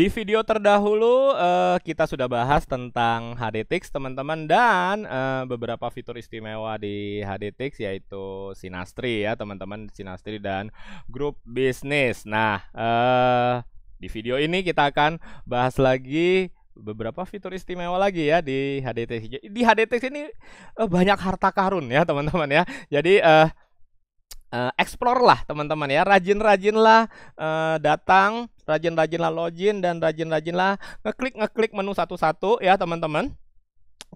Di video terdahulu uh, kita sudah bahas tentang HDTX teman-teman dan uh, beberapa fitur istimewa di HDTX yaitu Sinastri ya teman-teman Sinastri dan grup bisnis. Nah uh, di video ini kita akan bahas lagi beberapa fitur istimewa lagi ya di HDTX. Di HDTX ini uh, banyak harta karun ya teman-teman ya. Jadi uh, Eh, explore lah teman-teman ya rajin-rajinlah uh, eh, datang rajin-rajinlah login dan rajin-rajinlah ngeklik ngeklik menu satu-satu ya teman-teman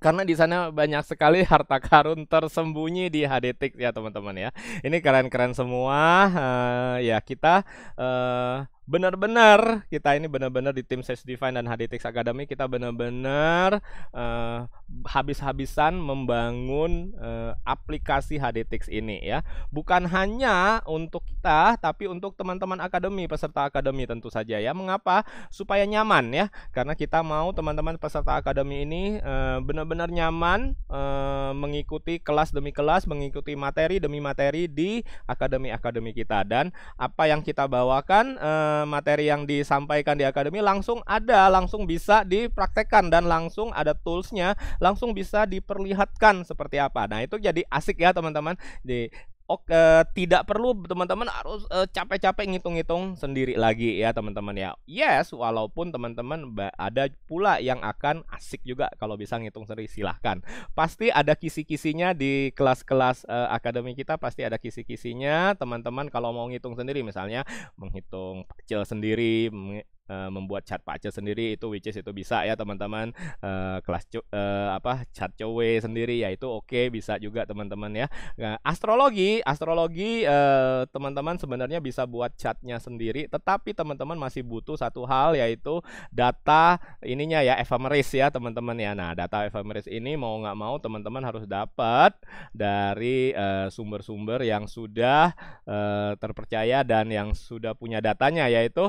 karena di sana banyak sekali harta karun tersembunyi di HDTX ya teman-teman ya ini keren-keren semua uh, ya kita uh, benar-benar kita ini benar-benar di tim Sales Define dan HDTX Academy kita benar-benar uh, habis-habisan membangun uh, aplikasi HDTX ini ya. Bukan hanya untuk kita tapi untuk teman-teman akademi, peserta akademi tentu saja ya. Mengapa? Supaya nyaman ya. Karena kita mau teman-teman peserta akademi ini eh, benar-benar nyaman uh, mengikuti kelas demi kelas, mengikuti materi demi materi di akademi-akademi kita dan apa yang kita bawakan uh, materi yang disampaikan di akademi langsung ada, langsung bisa dipraktekkan dan langsung ada toolsnya langsung langsung bisa diperlihatkan seperti apa. Nah, itu jadi asik ya, teman-teman. Jadi Oke, eh, tidak perlu teman-teman harus eh, capek-capek ngitung-ngitung sendiri lagi ya teman-teman ya. Yes, walaupun teman-teman ada pula yang akan asik juga kalau bisa ngitung sendiri silahkan. Pasti ada kisi-kisinya di kelas-kelas uh, akademi kita pasti ada kisi-kisinya teman-teman kalau mau ngitung sendiri misalnya menghitung kecil sendiri, uh, membuat chat pace sendiri itu which is itu bisa ya teman-teman uh, kelas uh, apa chat cowe sendiri ya itu oke okay, bisa juga teman-teman ya nah, astrologi astrologi teman-teman uh, sebenarnya bisa buat chatnya sendiri tetapi teman-teman masih butuh satu hal yaitu data ininya ya ephemeris ya teman-teman ya nah data ephemeris ini mau nggak mau teman-teman harus dapat dari sumber-sumber uh, yang sudah uh, terpercaya dan yang sudah punya datanya yaitu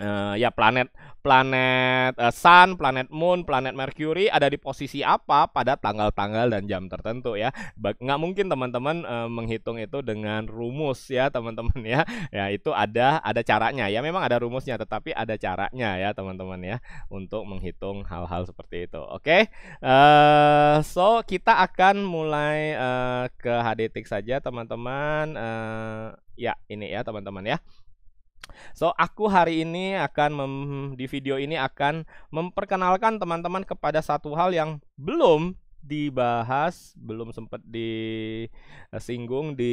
uh, ya planet planet uh, Sun, planet Moon, planet Mercury ada di posisi apa pada tanggal-tanggal dan jam tertentu ya. nggak mungkin teman-teman uh, menghitung itu dengan rumus ya teman-teman ya. Ya itu ada ada caranya ya. Memang ada rumusnya tetapi ada caranya ya teman-teman ya untuk menghitung hal-hal seperti itu. Oke. Okay? Uh, so kita akan mulai uh, ke haditik saja teman-teman. Uh, ya ini ya teman-teman ya. So, aku hari ini akan mem, di video ini akan memperkenalkan teman-teman kepada satu hal yang belum dibahas, belum sempat disinggung eh, di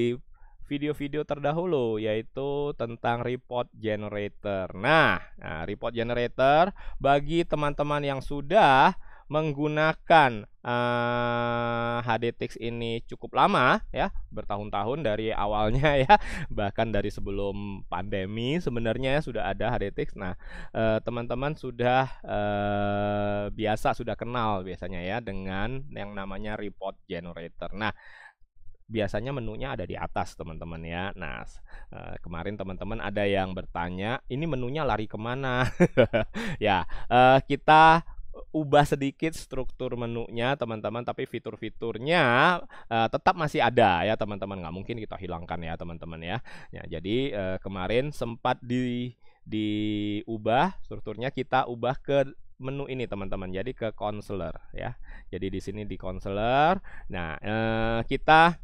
video-video terdahulu yaitu tentang report generator. Nah, nah report generator bagi teman-teman yang sudah menggunakan uh, eh, HDTX ini cukup lama ya, bertahun-tahun dari awalnya ya, bahkan dari sebelum pandemi sebenarnya ya sudah ada HDTX. Nah, eh, teman-teman uh, sudah uh, biasa sudah kenal biasanya ya dengan yang namanya report generator. Nah, biasanya menunya ada di atas teman-teman ya. Nah kemarin teman-teman ada yang bertanya ini menunya lari kemana? ya kita ubah sedikit struktur menunya teman-teman tapi fitur-fiturnya uh, tetap masih ada ya teman-teman nggak mungkin kita hilangkan ya teman-teman ya. ya jadi uh, kemarin sempat di diubah strukturnya kita ubah ke menu ini teman-teman jadi ke counselor ya jadi di sini di counselor nah uh, kita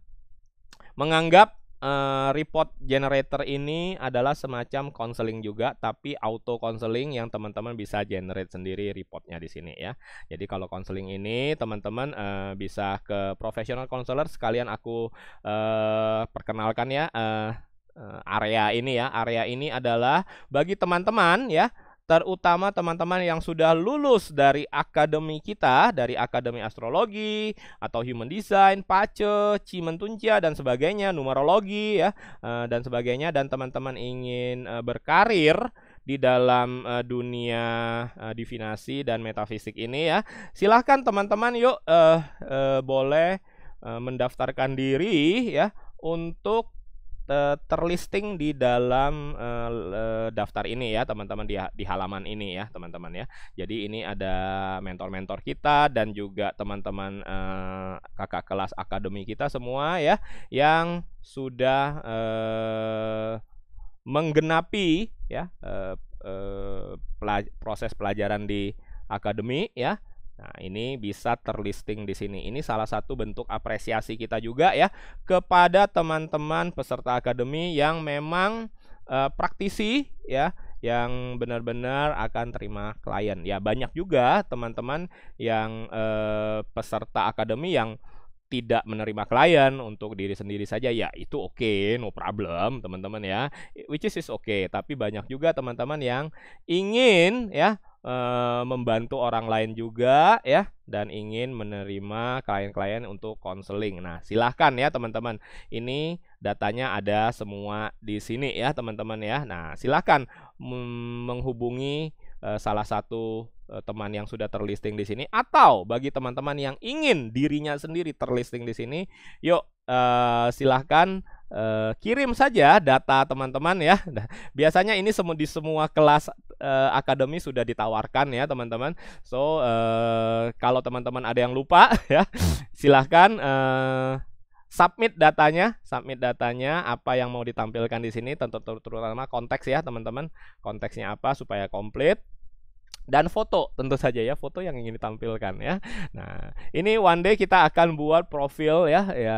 menganggap Eh, report generator ini adalah semacam konseling juga, tapi auto konseling yang teman-teman bisa generate sendiri reportnya di sini ya. Jadi kalau konseling ini teman-teman uh, bisa ke professional counselor sekalian aku uh, perkenalkan ya. Uh, area ini ya area ini adalah bagi teman-teman ya terutama teman-teman yang sudah lulus dari akademi kita, dari akademi astrologi atau human design, pace, cimentuncia dan sebagainya, numerologi ya eh, dan sebagainya dan teman-teman ingin eh, berkarir di dalam uh, dunia uh, divinasi dan metafisik ini ya. Silahkan teman-teman yuk uh, uh, boleh uh, mendaftarkan diri ya untuk Eh, terlisting di dalam uh, daftar ini ya teman-teman di, di halaman ini ya teman-teman ya jadi ini ada mentor-mentor kita dan juga teman-teman uh, kakak kelas akademi kita semua ya yang sudah uh, menggenapi ya uh, uh, pelaj proses pelajaran di akademi ya Nah, ini bisa terlisting di sini. Ini salah satu bentuk apresiasi kita juga ya kepada teman-teman peserta akademi yang memang uh, praktisi ya yang benar-benar akan terima klien. Ya banyak juga teman-teman yang uh, peserta akademi yang tidak menerima klien untuk diri sendiri saja ya itu oke okay, no problem teman-teman ya which is is oke okay. tapi banyak juga teman-teman yang ingin ya e, membantu orang lain juga ya dan ingin menerima klien-klien untuk konseling. Nah, silahkan ya teman-teman. Ini datanya ada semua di sini ya teman-teman ya. Nah, silahkan menghubungi Eh, salah satu eh, teman yang sudah terlisting di sini atau bagi teman-teman yang ingin dirinya sendiri terlisting di sini, yuk eh, silahkan kirim saja data teman-teman ya. Nah, biasanya ini semua di semua kelas akademi sudah ditawarkan ya teman-teman. So kalau teman-teman ada yang lupa ya silahkan submit datanya, submit datanya apa yang mau ditampilkan di sini tentu terutama konteks ya teman-teman. Konteksnya apa supaya komplit dan foto tentu saja ya foto yang ingin ditampilkan ya. Nah, ini one day kita akan buat profil ya ya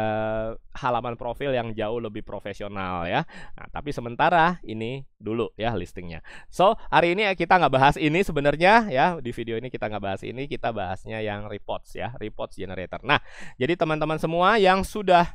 halaman profil yang jauh lebih profesional ya. Nah, tapi sementara ini dulu ya listingnya. So, hari ini kita nggak bahas ini sebenarnya ya di video ini kita nggak bahas ini, kita bahasnya yang reports ya, reports generator. Nah, jadi teman-teman semua yang sudah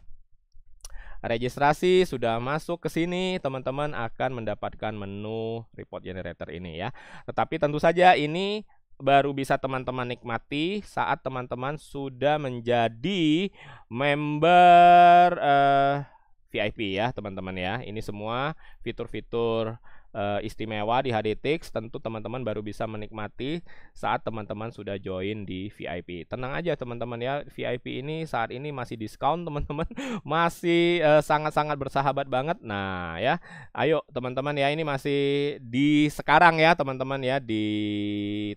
registrasi sudah masuk ke sini, teman-teman akan mendapatkan menu report generator ini ya. Tetapi tentu saja ini baru bisa teman-teman nikmati saat teman-teman sudah menjadi member uh, eh, VIP ya, teman-teman ya. Ini semua fitur-fitur uh, istimewa di HDTX tentu teman-teman baru bisa menikmati saat teman-teman sudah join di VIP. Tenang aja teman-teman ya, VIP ini saat ini masih diskon teman-teman, masih eh, sangat-sangat uh, bersahabat banget. Nah, ya. Ayo teman-teman ya, ini masih di sekarang ya teman-teman ya di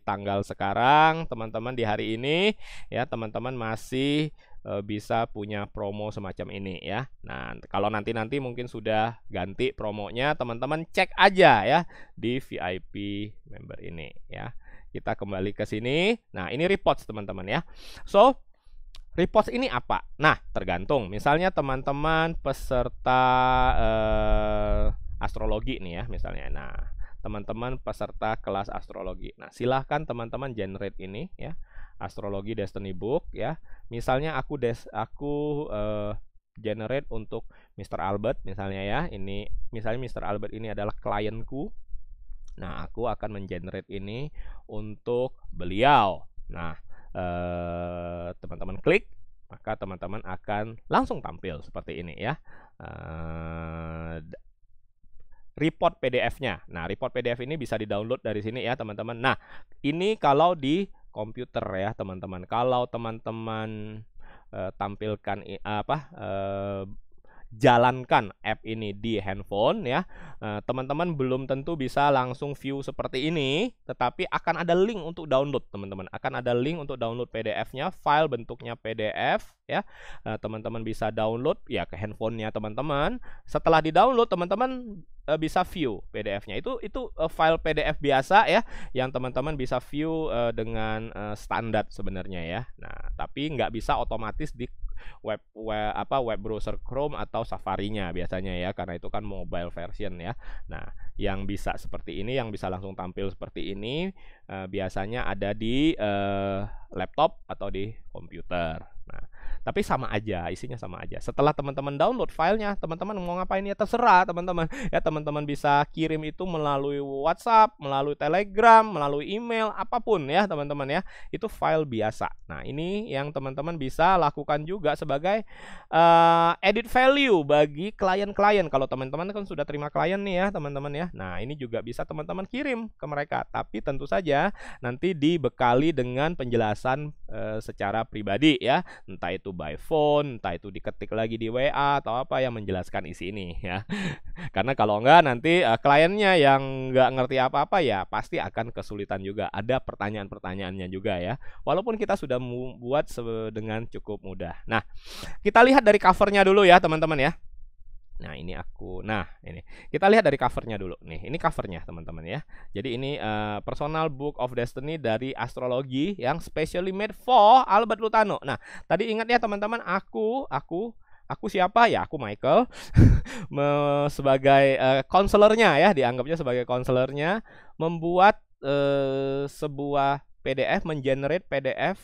tanggal sekarang, teman-teman di hari ini ya teman-teman masih Eh, bisa punya promo semacam ini ya. Nah, kalau nanti-nanti mungkin sudah ganti promonya, teman-teman cek aja ya di VIP member ini ya. Kita kembali ke sini. Nah, ini reports teman-teman ya. So, reports ini apa? Nah, tergantung. Misalnya teman-teman peserta eh, astrologi nih ya, misalnya. Nah, teman-teman peserta kelas astrologi. Nah, silahkan teman-teman generate ini ya astrologi destiny book ya. Misalnya aku des aku uh, generate untuk Mr. Albert misalnya ya. Ini misalnya Mr. Albert ini adalah klienku. Nah, aku akan mengenerate ini untuk beliau. Nah, eh, teman-teman klik maka teman-teman akan langsung tampil seperti ini ya. Eh, report PDF-nya. Nah, report PDF ini bisa di-download dari sini ya, teman-teman. Nah, ini kalau di komputer ya teman-teman. Kalau teman-teman uh, tampilkan uh, apa uh, jalankan app ini di handphone ya. Eh, teman-teman belum tentu bisa langsung view seperti ini, tetapi akan ada link untuk download teman-teman. Akan ada link untuk download PDF-nya, file bentuknya PDF ya. Teman-teman bisa download ya ke handphonenya teman-teman. Setelah di-download teman-teman uh, bisa view PDF-nya. Itu itu uh, file PDF biasa ya yang teman-teman bisa view uh, dengan uh, standar sebenarnya ya. Nah, tapi nggak bisa otomatis di web, web apa web browser Chrome atau Safari-nya biasanya ya karena itu kan mobile version ya. Nah, yang bisa seperti ini yang bisa langsung tampil seperti ini uh, biasanya ada di uh, laptop atau di komputer tapi sama aja isinya sama aja setelah teman-teman download filenya teman-teman mau ngapain ya terserah teman-teman ya teman-teman bisa kirim itu melalui WhatsApp melalui Telegram melalui email apapun ya teman-teman ya itu file biasa nah ini yang teman-teman bisa lakukan juga sebagai uh, edit value bagi klien-klien kalau teman-teman kan sudah terima klien nih ya teman-teman ya nah ini juga bisa teman-teman kirim ke mereka tapi tentu saja nanti dibekali dengan penjelasan uh, secara pribadi ya entah itu by phone, entah itu diketik lagi di WA atau apa yang menjelaskan isi ini ya. Karena kalau enggak nanti uh, kliennya yang nggak ngerti apa-apa ya pasti akan kesulitan juga. Ada pertanyaan-pertanyaannya juga ya. Walaupun kita sudah membuat dengan cukup mudah. Nah, kita lihat dari covernya dulu ya teman-teman ya. Nah, ini aku. Nah, ini. Kita lihat dari covernya dulu nih. Ini covernya, teman-teman ya. Jadi ini uh, Personal Book of Destiny dari astrologi yang specially made for Albert Lutano. Nah, tadi ingat ya teman-teman, aku aku aku siapa ya aku Michael sebagai konselernya eh, uh, ya dianggapnya sebagai konselernya membuat uh, sebuah PDF mengenerate PDF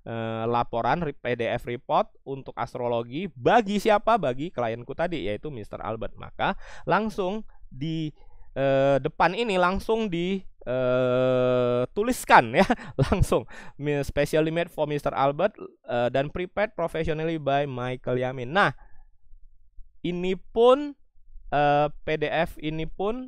Eh, laporan PDF report untuk astrologi bagi siapa? Bagi klienku tadi yaitu Mr. Albert. Maka langsung di eh, depan ini langsung di eh, tuliskan ya langsung special limit for Mr. Albert eh, dan prepared professionally by Michael Yamin. Nah, ini pun PDF ini pun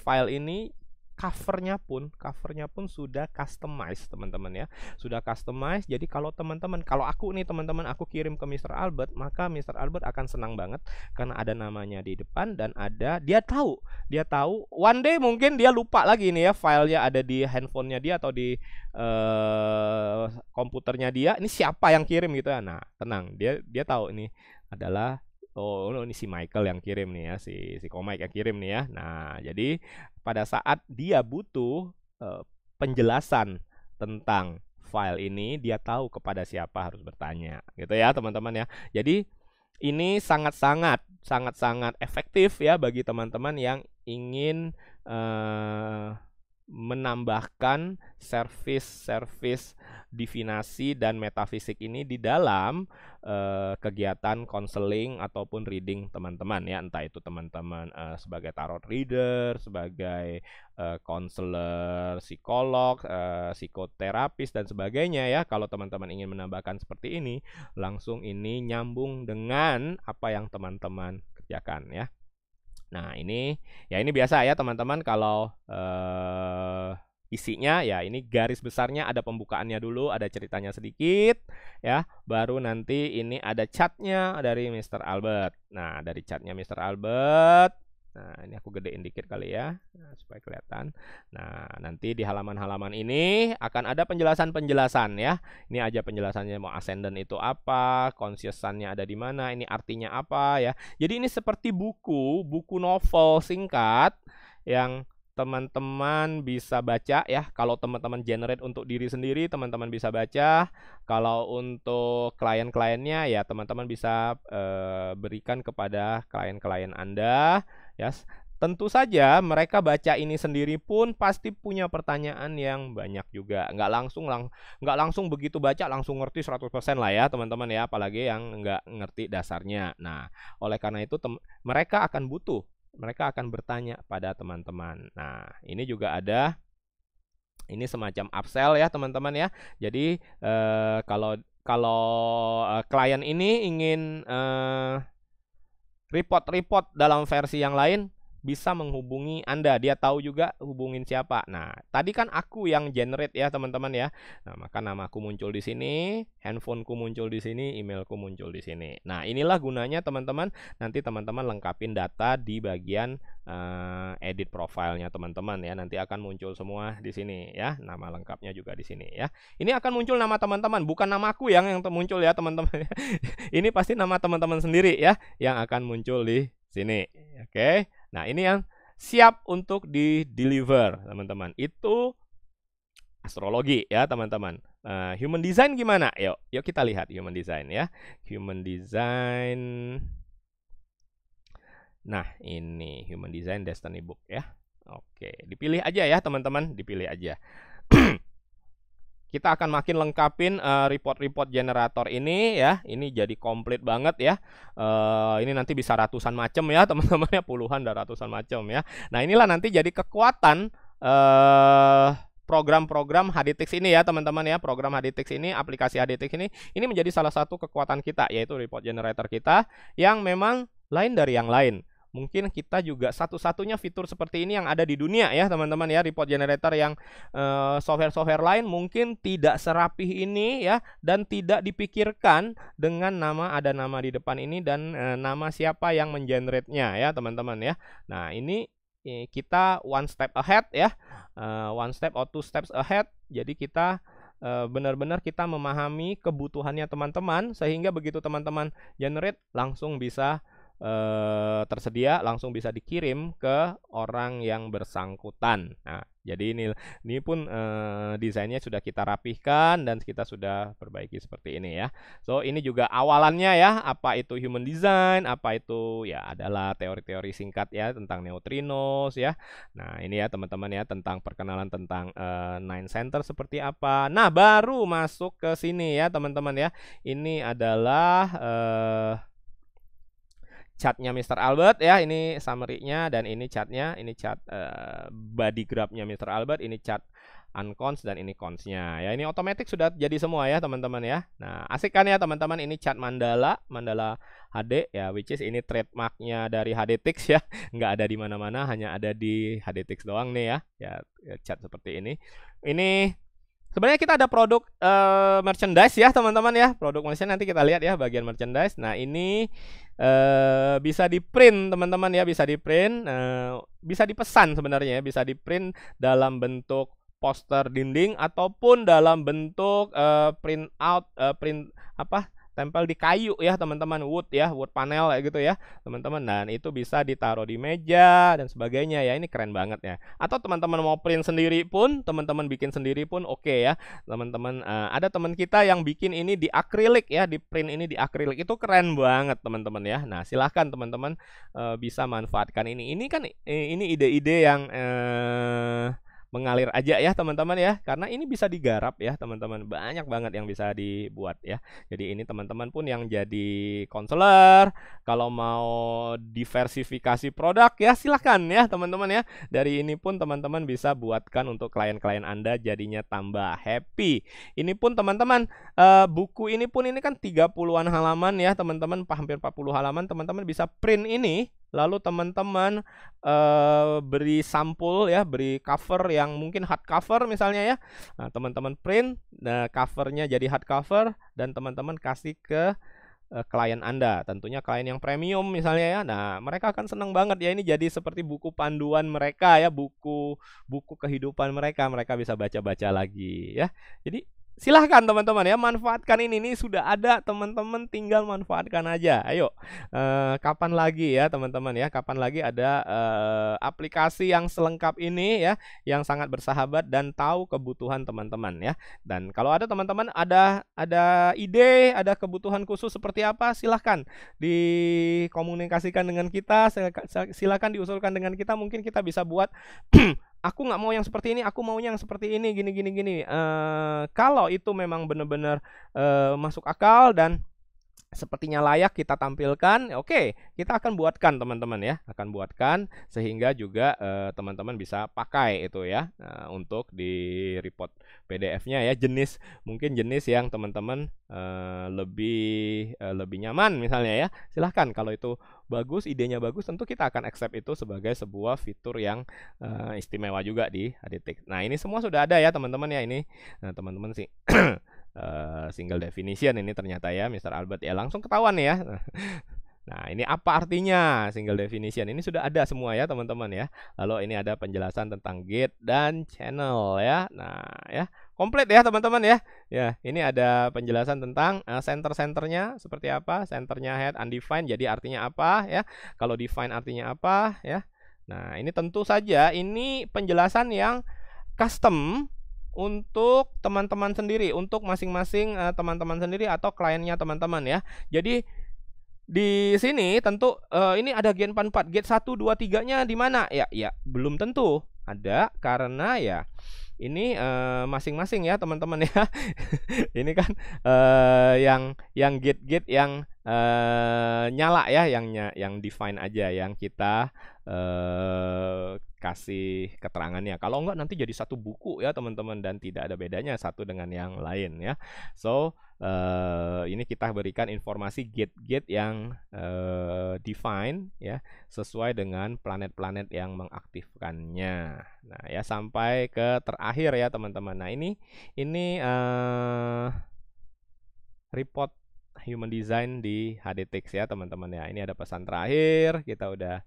file ini covernya pun covernya pun sudah customize teman-teman ya sudah customize jadi kalau teman-teman kalau aku nih teman-teman aku kirim ke Mr. Albert maka Mr. Albert akan senang banget karena ada namanya di depan dan ada dia tahu dia tahu one day mungkin dia lupa lagi nih ya filenya ada di handphonenya dia atau di uh, komputernya dia ini siapa yang kirim gitu ya nah tenang dia dia tahu ini adalah Oh, ini si Michael yang kirim nih ya, si si Komik yang kirim nih ya. Nah, jadi pada saat dia butuh penjelasan tentang file ini dia tahu kepada siapa harus bertanya gitu ya teman-teman ya jadi ini sangat-sangat sangat-sangat efektif ya bagi teman-teman yang ingin uh, menambahkan service-service divinasi dan metafisik ini di dalam uh, kegiatan konseling ataupun reading teman-teman ya entah itu teman-teman uh, sebagai tarot reader, sebagai konselor, eh, psikolog, uh, psikoterapis dan sebagainya ya. Kalau teman-teman ingin menambahkan seperti ini, langsung ini nyambung dengan apa yang teman-teman kerjakan ya. Nah, ini ya ini biasa ya teman-teman kalau eh isinya ya ini garis besarnya ada pembukaannya dulu, ada ceritanya sedikit ya, baru nanti ini ada catnya dari Mr. Albert. Nah, dari catnya Mr. Albert Nah, ini aku gedein dikit kali ya, nah, supaya kelihatan. Nah, nanti di halaman-halaman ini akan ada penjelasan-penjelasan ya. Ini aja penjelasannya mau ascendant itu apa, consciousnya ada di mana, ini artinya apa ya. Jadi ini seperti buku, buku novel singkat yang teman-teman bisa baca ya. Kalau teman-teman generate untuk diri sendiri, teman-teman bisa baca. Kalau untuk klien-kliennya ya teman-teman bisa eh, berikan kepada klien-klien Anda Ya, yes. tentu saja mereka baca ini sendiri pun pasti punya pertanyaan yang banyak juga. Nggak langsung lang nggak langsung begitu baca langsung ngerti 100% lah ya teman-teman ya, apalagi yang nggak ngerti dasarnya. Nah, oleh karena itu mereka akan butuh, mereka akan bertanya pada teman-teman. Nah, ini juga ada ini semacam upsell ya teman-teman ya. Jadi eh, kalau kalau eh, klien ini ingin eh, report-report dalam versi yang lain bisa menghubungi Anda. Dia tahu juga hubungin siapa. Nah, tadi kan aku yang generate ya, teman-teman ya. Nah, maka nama aku muncul di sini, handphoneku muncul di sini, emailku muncul di sini. Nah, inilah gunanya teman-teman. Nanti teman-teman lengkapin data di bagian uh, edit profilnya teman-teman ya. Nanti akan muncul semua di sini ya. Nama lengkapnya juga di sini ya. Ini akan muncul nama teman-teman, bukan nama aku yang yang muncul ya, teman-teman. Ini pasti nama teman-teman sendiri ya yang akan muncul di sini. Oke. Okay? Nah, ini yang siap untuk di-deliver, teman-teman. Itu astrologi ya, teman-teman. Uh, human design gimana? Yuk, yuk kita lihat human design ya. Human design Nah, ini human design destiny book ya. Oke, dipilih aja ya, teman-teman, dipilih aja. kita akan makin lengkapin uh, report-report generator ini ya. Ini jadi komplit banget ya. Uh, ini nanti bisa ratusan macam ya teman-teman ya puluhan dan ratusan macam ya. Nah inilah nanti jadi kekuatan uh, program-program Haditix ini ya teman-teman ya program Haditix ini aplikasi Haditix ini ini menjadi salah satu kekuatan kita yaitu report generator kita yang memang lain dari yang lain mungkin kita juga satu-satunya fitur seperti ini yang ada di dunia ya teman-teman ya report generator yang eh, software-software lain mungkin tidak serapih ini ya dan tidak dipikirkan dengan nama ada nama di depan ini dan uh, nama siapa yang menggenerate nya ya teman-teman ya nah ini eh, kita one step ahead ya uh, one step or two steps ahead jadi kita benar-benar kita memahami kebutuhannya teman-teman sehingga begitu teman-teman generate langsung bisa eh, tersedia langsung bisa dikirim ke orang yang bersangkutan. Nah, jadi ini ini pun eh, desainnya sudah kita rapihkan dan kita sudah perbaiki seperti ini ya. So, ini juga awalannya ya, apa itu human design, apa itu ya adalah teori-teori singkat ya tentang neutrinos ya. Nah, ini ya teman-teman ya tentang perkenalan tentang eh, nine center seperti apa. Nah, baru masuk ke sini ya teman-teman ya. Ini adalah eh Chatnya Mr. Albert ya ini summary-nya dan ini chatnya, ini chat uh, body grabnya Mr. Albert ini chat uncons dan ini consnya ya ini otomatis sudah jadi semua ya teman-teman ya nah asik kan ya teman-teman ini chat mandala mandala HD ya which is ini trademarknya dari HDTix ya nggak ada di mana-mana hanya ada di HDTix doang nih ya ya chat seperti ini ini Sebenarnya kita ada produk uh, merchandise ya teman-teman ya produk merchandise nanti kita lihat ya bagian merchandise. Nah ini uh, bisa di print teman-teman ya bisa di print, uh, eh, bisa dipesan sebenarnya ya, bisa di print dalam bentuk poster dinding ataupun dalam bentuk uh, print out uh, print apa tempel di kayu ya teman-teman wood ya wood panel kayak gitu ya teman-teman dan itu bisa ditaruh di meja dan sebagainya ya ini keren banget ya atau teman-teman mau print sendiri pun teman-teman bikin sendiri pun oke okay, ya teman-teman uh, ada teman kita yang bikin ini di akrilik ya di print ini di akrilik itu keren banget teman-teman ya nah silahkan teman-teman uh, bisa manfaatkan ini ini kan eh, ini ide-ide yang uh, mengalir aja ya teman-teman ya karena ini bisa digarap ya teman-teman banyak banget yang bisa dibuat ya jadi ini teman-teman pun yang jadi konselor kalau mau diversifikasi produk ya silahkan ya teman-teman ya dari ini pun teman-teman bisa buatkan untuk klien-klien Anda jadinya tambah happy ini pun teman-teman eh, buku ini pun ini kan 30-an halaman ya teman-teman hampir 40 halaman teman-teman bisa print ini lalu teman-teman uh, beri sampul ya beri cover yang mungkin hard cover misalnya ya nah, teman-teman print nah, covernya jadi hard cover dan teman-teman kasih ke eh, klien Anda tentunya klien yang premium misalnya ya nah mereka akan senang banget ya ini jadi seperti buku panduan mereka ya buku buku kehidupan mereka mereka bisa baca-baca lagi ya jadi silahkan teman-teman ya manfaatkan ini ini sudah ada teman-teman tinggal manfaatkan aja ayo uh, kapan lagi ya teman-teman ya kapan lagi ada uh, aplikasi yang selengkap ini ya yang sangat bersahabat dan tahu kebutuhan teman-teman ya dan kalau ada teman-teman ada ada ide ada kebutuhan khusus seperti apa silahkan dikomunikasikan dengan kita silahkan diusulkan dengan kita mungkin kita bisa buat eh, aku nggak mau yang seperti ini aku maunya yang seperti ini gini gini gini uh, kalau itu memang benar-benar uh, masuk akal dan sepertinya layak kita tampilkan, oke, okay, kita akan buatkan teman-teman ya, akan buatkan sehingga juga eh, teman-teman uh, bisa pakai itu ya uh, untuk di report PDF-nya ya jenis mungkin jenis yang teman-teman uh, lebih lebih nyaman misalnya ya, silahkan kalau itu bagus, idenya bagus, tentu kita akan accept itu sebagai sebuah fitur yang uh, istimewa juga di Aditik. Nah, ini semua sudah ada ya teman-teman ya ini. Nah, teman-teman sih uh, single definition ini ternyata ya Mr. Albert ya langsung ketahuan ya. Nah, ini apa artinya single definition? Ini sudah ada semua ya, teman-teman ya. Lalu ini ada penjelasan tentang gate dan channel ya. Nah, ya komplit ya teman-teman ya. Ya, ini ada penjelasan tentang eh, center-centernya seperti apa, centernya head undefined jadi artinya apa ya. Kalau define artinya apa ya. Nah, ini tentu saja ini penjelasan yang custom untuk teman-teman sendiri, untuk masing-masing eh, teman-teman sendiri atau kliennya teman-teman ya. Jadi di sini tentu uh, ini ada gen 4, gate 1 2 3-nya di mana? Ya, ya belum tentu ada karena ya ini eh, masing-masing uh, ya teman-teman ya. ini kan uh, yang yang gate-gate yang uh, nyala ya, yang yang define aja yang kita uh, kasih keterangannya. Kalau enggak nanti jadi satu buku ya teman-teman dan tidak ada bedanya satu dengan yang lain ya. So uh, ini kita berikan informasi gate-gate yang uh, define ya sesuai dengan planet-planet yang mengaktifkannya. Nah ya sampai ke terakhir ya teman-teman. Nah ini ini uh, report human design di HDTX ya teman-teman ya. Ini ada pesan terakhir kita udah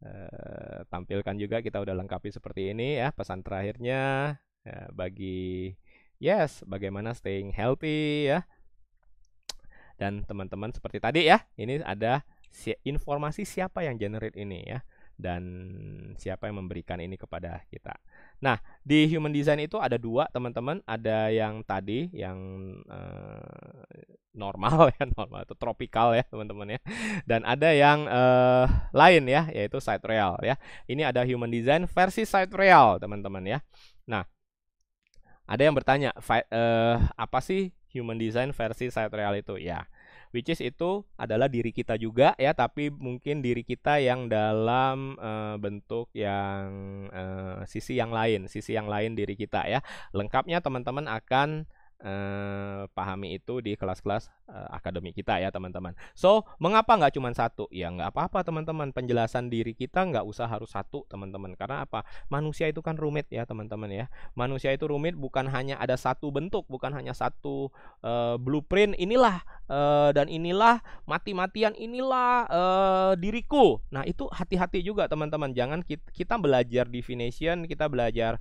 Eh, tampilkan juga kita udah lengkapi seperti ini ya pesan terakhirnya ya, bagi yes bagaimana staying healthy ya dan teman-teman seperti tadi ya ini ada si informasi siapa yang generate ini ya dan siapa yang memberikan ini kepada kita Nah, di human design itu ada dua teman-teman, ada yang tadi yang uh, normal ya, normal atau tropical ya teman-teman ya. Dan ada yang uh, lain ya, yaitu side real ya. Ini ada human design versi side real teman-teman ya. Nah, ada yang bertanya, uh, apa sih human design versi side real itu? Ya which is itu adalah diri kita juga ya tapi mungkin diri kita yang dalam uh, bentuk yang uh, sisi yang lain sisi yang lain diri kita ya lengkapnya teman-teman akan Eh, pahami itu di kelas-kelas uh, akademik kita ya teman-teman. So mengapa nggak cuma satu? Ya nggak apa-apa teman-teman. Penjelasan diri kita nggak usah harus satu teman-teman. Karena apa? Manusia itu kan rumit ya teman-teman ya. Manusia itu rumit bukan hanya ada satu bentuk, bukan hanya satu uh, blueprint. Inilah uh, dan inilah mati-matian inilah uh, diriku. Nah itu hati-hati juga teman-teman. Jangan kita, belajar definition, kita belajar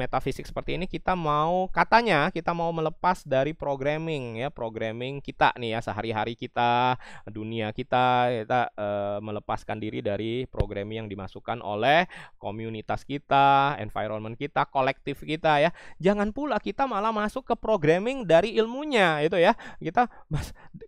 metafisik seperti ini. Kita mau katanya kita mau melepas dari programming ya, programming kita nih ya sehari-hari kita, dunia kita, kita uh, melepaskan diri dari programming yang dimasukkan oleh komunitas kita, environment kita, kolektif kita ya. Jangan pula kita malah masuk ke programming dari ilmunya itu ya. Kita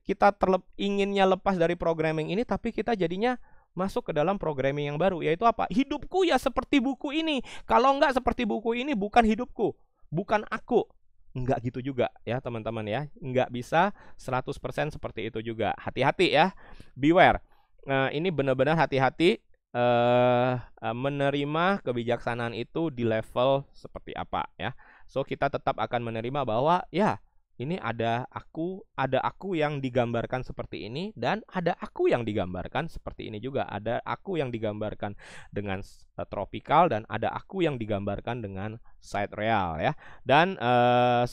kita terlep, inginnya lepas dari programming ini tapi kita jadinya masuk ke dalam programming yang baru yaitu apa hidupku ya seperti buku ini kalau nggak seperti buku ini bukan hidupku bukan aku Enggak gitu juga ya teman-teman ya Enggak bisa 100% seperti itu juga hati-hati ya beware nah, ini benar-benar hati-hati eh, eh, menerima kebijaksanaan itu di level seperti apa ya so kita tetap akan menerima bahwa ya ini ada aku, ada aku yang digambarkan seperti ini dan ada aku yang digambarkan seperti ini juga. Ada aku yang digambarkan dengan uh, eh, tropical dan ada aku yang digambarkan dengan side real ya. Dan uh,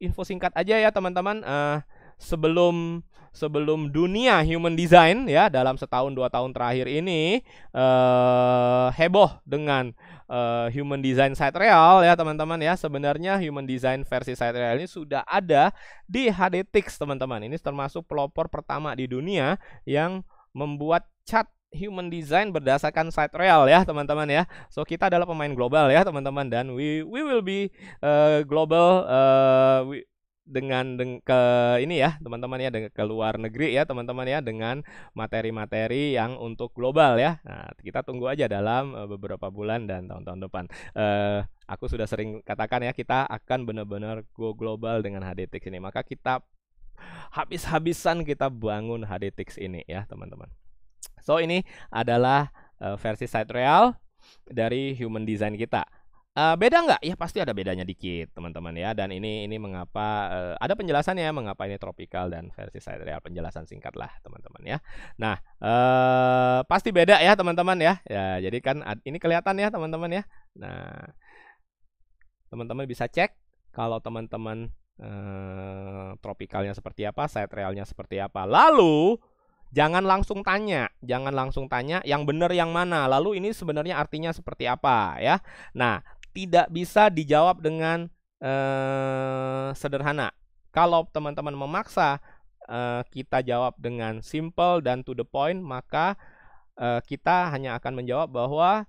info singkat aja ya teman-teman. Uh, sebelum sebelum dunia human design ya dalam setahun dua tahun terakhir ini uh, heboh dengan uh, human design site real ya teman-teman ya sebenarnya human design versi site real ini sudah ada di HDTX teman-teman ini termasuk pelopor pertama di dunia yang membuat cat human design berdasarkan site real ya teman-teman ya. So kita adalah pemain global ya teman-teman dan we we will be uh, global uh, we, dengan deng ke ini ya teman-teman ya dengan ke luar negeri ya teman-teman ya dengan materi-materi yang untuk global ya nah, kita tunggu aja dalam eh, beberapa bulan dan tahun-tahun depan uh, aku sudah sering katakan ya kita akan benar-benar go global dengan HDTX ini maka kita habis-habisan kita bangun HDTX ini ya teman-teman so ini adalah eh, versi side real dari human design kita Uh, beda nggak? Ya pasti ada bedanya dikit teman-teman ya. Dan ini ini mengapa uh, ada penjelasannya mengapa ini tropical dan versi sidereal penjelasan singkat lah teman-teman ya. Nah uh, pasti beda ya teman-teman ya. ya. Jadi kan ini kelihatan ya teman-teman ya. Nah teman-teman bisa cek kalau teman-teman uh, tropicalnya seperti apa, siderealnya seperti apa. Lalu jangan langsung tanya, jangan langsung tanya yang benar yang mana. Lalu ini sebenarnya artinya seperti apa ya. Nah, tidak bisa dijawab dengan eh, sederhana. Kalau teman-teman memaksa eh, kita jawab dengan simple dan to the point, maka eh, kita hanya akan menjawab bahwa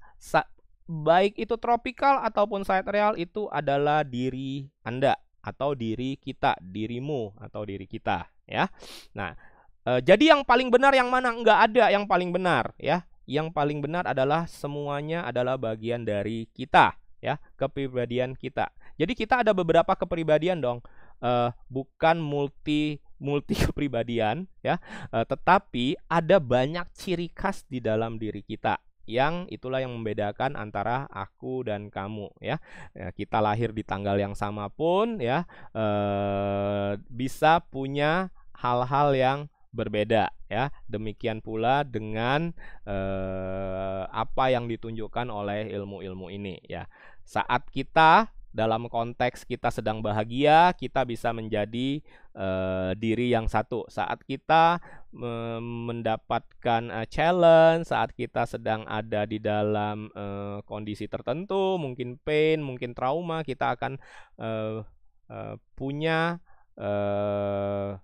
baik itu tropical ataupun real itu adalah diri Anda atau diri kita, dirimu atau diri kita, ya. Nah, eh, jadi yang paling benar yang mana? Enggak ada yang paling benar, ya. Yang paling benar adalah semuanya adalah bagian dari kita ya kepribadian kita. Jadi kita ada beberapa kepribadian dong, uh, bukan multi multi kepribadian ya, uh, tetapi ada banyak ciri khas di dalam diri kita yang itulah yang membedakan antara aku dan kamu ya eh, kita lahir di tanggal yang sama pun ya eh, bisa punya hal-hal yang berbeda ya demikian pula dengan eh, apa yang ditunjukkan oleh ilmu-ilmu ini ya saat kita dalam konteks kita sedang bahagia, kita bisa menjadi uh, diri yang satu. Saat kita uh, mendapatkan uh, challenge, saat kita sedang ada di dalam uh, kondisi tertentu, mungkin pain, mungkin trauma, kita akan uh, uh, punya uh,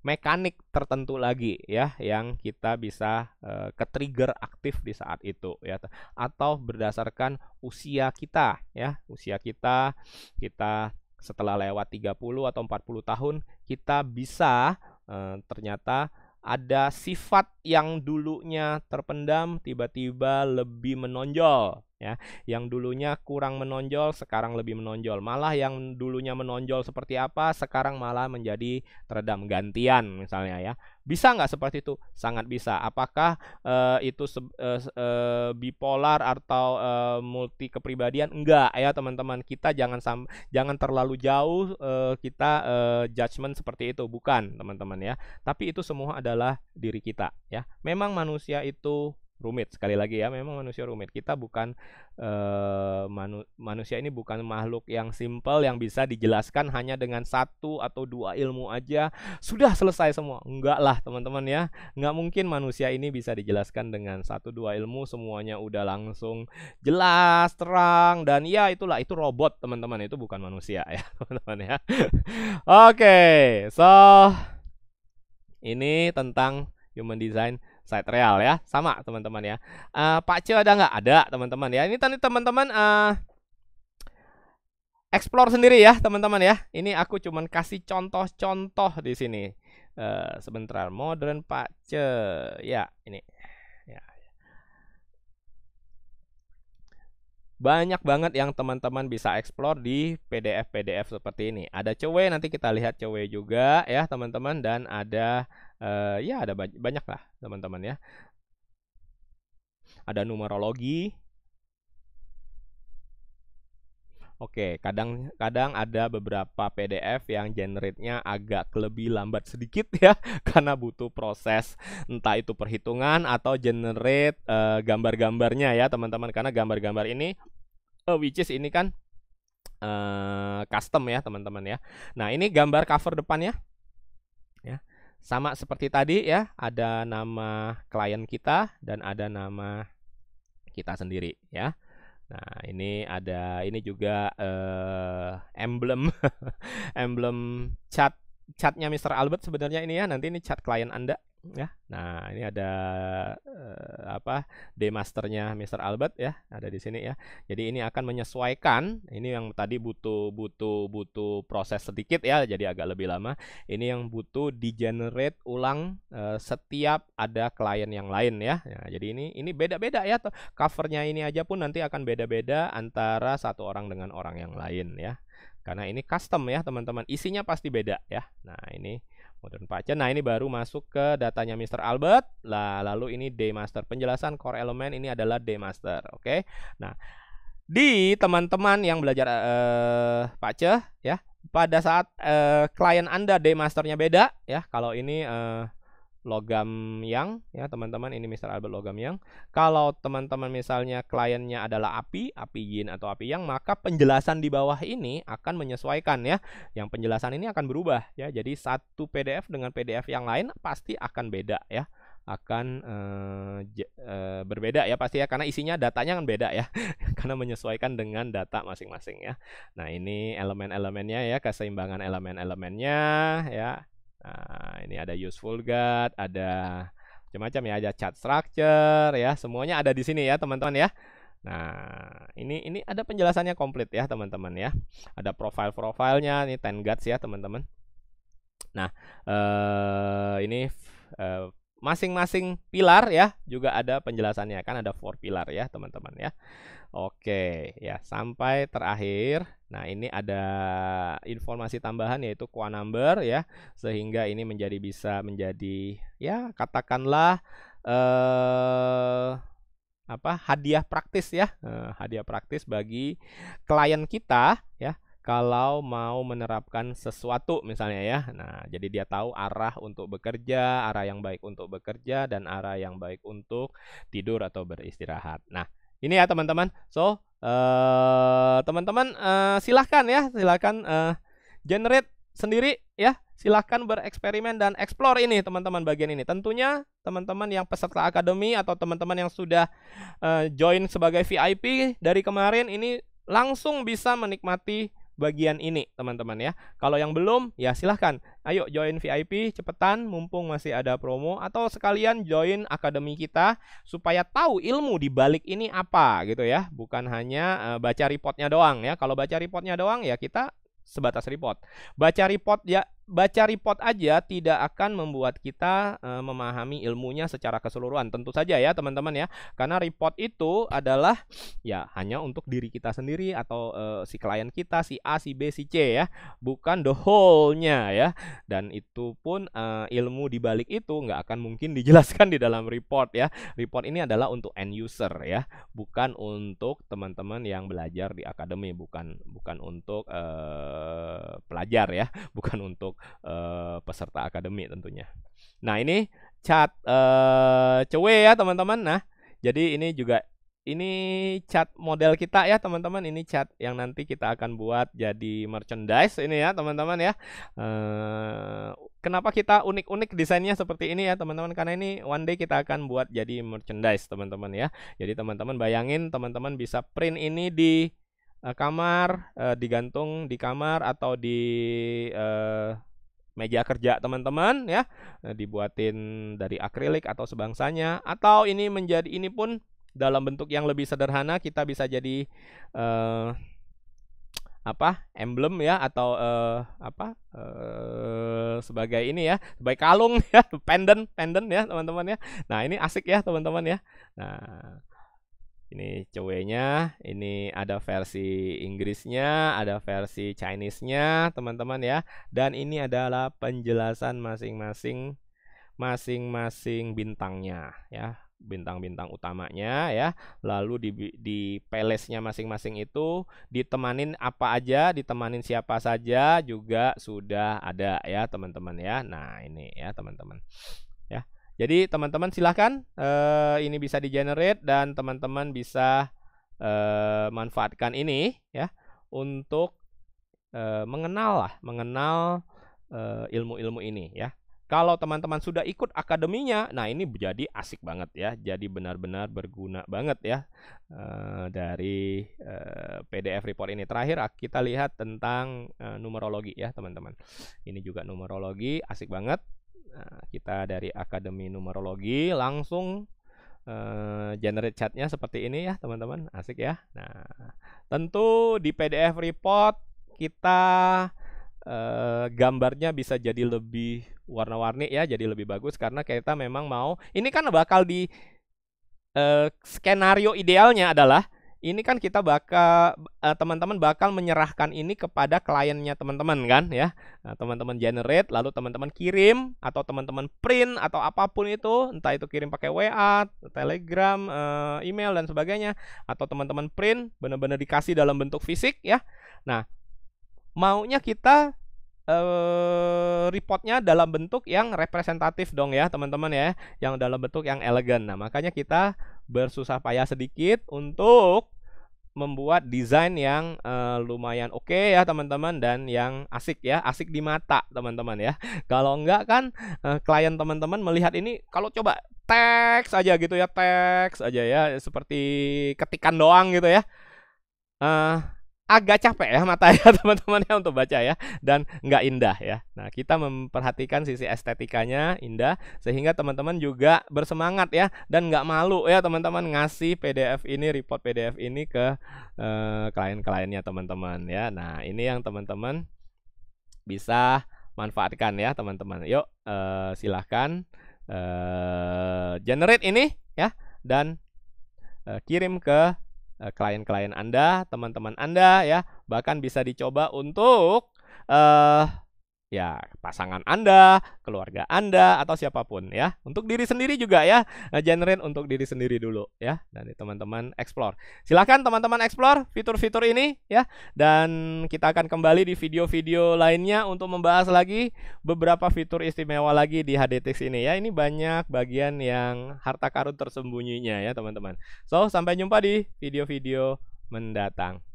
mekanik tertentu lagi ya yang kita bisa e, eh, ke trigger aktif di saat itu ya atau berdasarkan usia kita ya usia kita kita setelah lewat 30 atau 40 tahun kita bisa e, ternyata ada sifat yang dulunya terpendam tiba-tiba lebih menonjol ya yang dulunya kurang menonjol sekarang lebih menonjol malah yang dulunya menonjol seperti apa sekarang malah menjadi teredam gantian misalnya ya bisa nggak seperti itu sangat bisa apakah uh, itu uh, uh, bipolar atau uh, multi kepribadian enggak ya teman-teman kita jangan sam jangan terlalu jauh uh, kita uh, judgement seperti itu bukan teman-teman ya tapi itu semua adalah diri kita ya memang manusia itu rumit sekali lagi ya memang manusia rumit kita bukan uh, manu manusia ini bukan makhluk yang simple yang bisa dijelaskan hanya dengan satu atau dua ilmu aja sudah selesai semua enggak lah teman-teman ya enggak mungkin manusia ini bisa dijelaskan dengan satu dua ilmu semuanya udah langsung jelas terang dan ya itulah itu robot teman-teman itu bukan manusia ya teman-teman ya oke okay, so ini tentang human design site real ya sama teman-teman ya uh, Pak C ada nggak ada teman-teman ya ini tadi teman-teman uh, explore sendiri ya teman-teman ya ini aku cuman kasih contoh-contoh di sini uh, sebentar modern Pak C ya ini ya. banyak banget yang teman-teman bisa explore di PDF PDF seperti ini ada cewek nanti kita lihat cewek juga ya teman-teman dan ada uh, ya ada ba banyak lah teman-teman ya ada numerologi Oke, kadang kadang ada beberapa PDF yang generate-nya agak lebih lambat sedikit ya karena butuh proses entah itu perhitungan atau generate uh, gambar-gambarnya ya teman-teman karena gambar-gambar ini uh, which is ini kan uh, custom ya teman-teman ya. Nah, ini gambar cover depannya. Ya. Sama seperti tadi ya, ada nama klien kita dan ada nama kita sendiri ya. Nah, ini ada ini juga eh, emblem emblem chat chatnya Mr. Albert sebenarnya ini ya. Nanti ini chat klien Anda ya. Nah, ini ada uh, apa? D masternya Mr. Albert ya, ada di sini ya. Jadi ini akan menyesuaikan, ini yang tadi butuh butuh butuh proses sedikit ya, jadi agak lebih lama. Ini yang butuh di generate ulang uh, setiap ada klien yang lain ya. Nah, jadi ini ini beda-beda ya. Covernya ini aja pun nanti akan beda-beda antara satu orang dengan orang yang lain ya. Karena ini custom ya, teman-teman. Isinya pasti beda ya. Nah, ini modern pace. Nah, ini baru masuk ke datanya Mr. Albert. Lah, lalu ini D master. Penjelasan core element ini adalah D master, oke. Okay? Nah, di teman-teman yang belajar eh Pace ya, pada saat eh, klien Anda D masternya beda ya, kalau ini eh, logam yang ya teman-teman ini Mr. Albert logam yang kalau teman-teman misalnya kliennya adalah api api yin atau api yang maka penjelasan di bawah ini akan menyesuaikan ya yang penjelasan ini akan berubah ya jadi satu PDF dengan PDF yang lain pasti akan beda ya akan e, e, berbeda ya pasti ya karena isinya datanya kan beda ya karena menyesuaikan dengan data masing-masing ya. Nah, ini elemen-elemennya ya, keseimbangan elemen-elemennya ya. Nah, ini ada useful guide, ada macam-macam ya, ada chart structure ya, semuanya ada di sini ya, teman-teman ya. Nah, ini ini ada penjelasannya komplit ya, teman-teman ya. Ada profile-profilnya, ini 10 guides ya, teman-teman. Nah, eh ini eh, masing-masing pilar ya juga ada penjelasannya kan ada four pilar ya teman-teman ya oke ya sampai terakhir nah ini ada informasi tambahan yaitu qua number ya sehingga ini menjadi bisa menjadi ya katakanlah eh apa hadiah praktis ya eh, hadiah praktis bagi klien kita ya kalau mau menerapkan sesuatu misalnya ya. Nah, jadi dia tahu arah untuk bekerja, arah yang baik untuk bekerja dan arah yang baik untuk tidur atau beristirahat. Nah, ini ya teman-teman. So, uh, teman-teman uh, silahkan ya, silahkan uh, generate sendiri ya. Silahkan bereksperimen dan explore ini teman-teman bagian ini. Tentunya teman-teman yang peserta akademi atau teman-teman yang sudah uh, join sebagai VIP dari kemarin ini langsung bisa menikmati bagian ini teman-teman ya. Kalau yang belum ya silahkan. Ayo join VIP cepetan mumpung masih ada promo atau sekalian join akademi kita supaya tahu ilmu di balik ini apa gitu ya. Bukan hanya uh, baca reportnya doang ya. Kalau baca reportnya doang ya kita sebatas report. Baca report ya baca report aja tidak akan membuat kita uh, memahami ilmunya secara keseluruhan. Tentu saja ya teman-teman ya, karena report itu adalah ya hanya untuk diri kita sendiri atau uh, si klien kita si A, si B, si C ya, bukan the whole-nya ya. Dan itu pun uh, ilmu balik itu nggak akan mungkin dijelaskan di dalam report ya. Report ini adalah untuk end user ya, bukan untuk teman-teman yang belajar di akademi, bukan bukan untuk uh, pelajar ya, bukan untuk uh, peserta akademik tentunya. Nah, ini cat uh, eh, cewek ya, teman-teman. Nah, jadi ini juga ini cat model kita ya teman-teman ini cat yang nanti kita akan buat jadi merchandise ini ya teman-teman ya Uh, kenapa kita unik-unik desainnya seperti ini ya teman-teman karena ini one day kita akan buat jadi merchandise teman-teman ya jadi teman-teman bayangin teman-teman bisa print ini di kamar digantung di kamar atau di meja kerja teman-teman ya eh, dibuatin dari akrilik atau sebangsanya atau ini menjadi ini pun dalam bentuk yang lebih sederhana kita bisa jadi eh, apa emblem ya atau eh, apa eh, sebagai ini ya sebagai kalung ya pendant pendant ya teman-teman ya nah ini asik ya teman-teman ya nah ini ceweknya, ini ada versi Inggrisnya, ada versi Chinese-nya, teman-teman ya. Dan ini adalah penjelasan masing-masing masing-masing bintangnya ya, bintang-bintang utamanya ya. Lalu di di pelesnya masing-masing itu ditemanin apa aja, ditemanin siapa saja juga sudah ada ya, teman-teman ya. Nah, ini ya, teman-teman. Jadi teman-teman silahkan uh, ini bisa di generate dan teman-teman bisa uh, manfaatkan ini ya untuk uh, mengenal lah, mengenal ilmu-ilmu ini ya. Kalau teman-teman sudah ikut akademinya, nah ini jadi asik banget ya, jadi benar-benar berguna banget ya uh, dari uh, PDF report ini. Terakhir ah, kita lihat tentang uh, numerologi ya teman-teman. Ini juga numerologi, asik banget. Nah, kita dari Akademi Numerologi langsung uh, generate chatnya seperti ini ya teman-teman. Asik ya. Nah, tentu di PDF report kita uh, gambarnya bisa jadi lebih warna-warni ya, jadi lebih bagus karena kita memang mau ini kan bakal di uh, skenario idealnya adalah ini kan kita bakal teman eh, teman-teman bakal menyerahkan ini kepada kliennya teman-teman kan ya teman nah, teman-teman generate lalu teman-teman kirim atau teman-teman print atau apapun itu entah itu kirim pakai WA, Telegram, uh, email dan sebagainya atau teman-teman print benar-benar dikasih dalam bentuk fisik ya. Nah maunya kita eh, reportnya dalam bentuk yang representatif dong ya teman-teman ya yang dalam bentuk yang elegan. Nah makanya kita bersusah payah sedikit untuk membuat desain yang uh, lumayan oke okay ya teman-teman dan yang asik ya asik di mata teman-teman ya kalau enggak kan uh, klien teman-teman melihat ini kalau coba teks aja gitu ya teks aja ya seperti ketikan doang gitu ya uh, agak capek ya mata ya teman-teman ya untuk baca ya dan nggak indah ya. Nah kita memperhatikan sisi estetikanya indah sehingga teman-teman juga bersemangat ya dan nggak malu ya teman-teman ngasih PDF ini report PDF ini ke eh, klien-kliennya teman-teman ya. Nah ini yang teman-teman bisa manfaatkan ya teman-teman. Yuk eh, silahkan eh, generate ini ya dan eh, kirim ke Eh, klien-klien Anda, teman-teman Anda ya. Bahkan bisa dicoba untuk uh, ya pasangan Anda, keluarga Anda atau siapapun ya. Untuk diri sendiri juga ya, generate untuk diri sendiri dulu ya. Dan teman-teman explore. Silahkan teman-teman explore fitur-fitur ini ya. Dan kita akan kembali di video-video lainnya untuk membahas lagi beberapa fitur istimewa lagi di HDTX ini ya. Ini banyak bagian yang harta karun tersembunyinya ya teman-teman. So, sampai jumpa di video-video mendatang.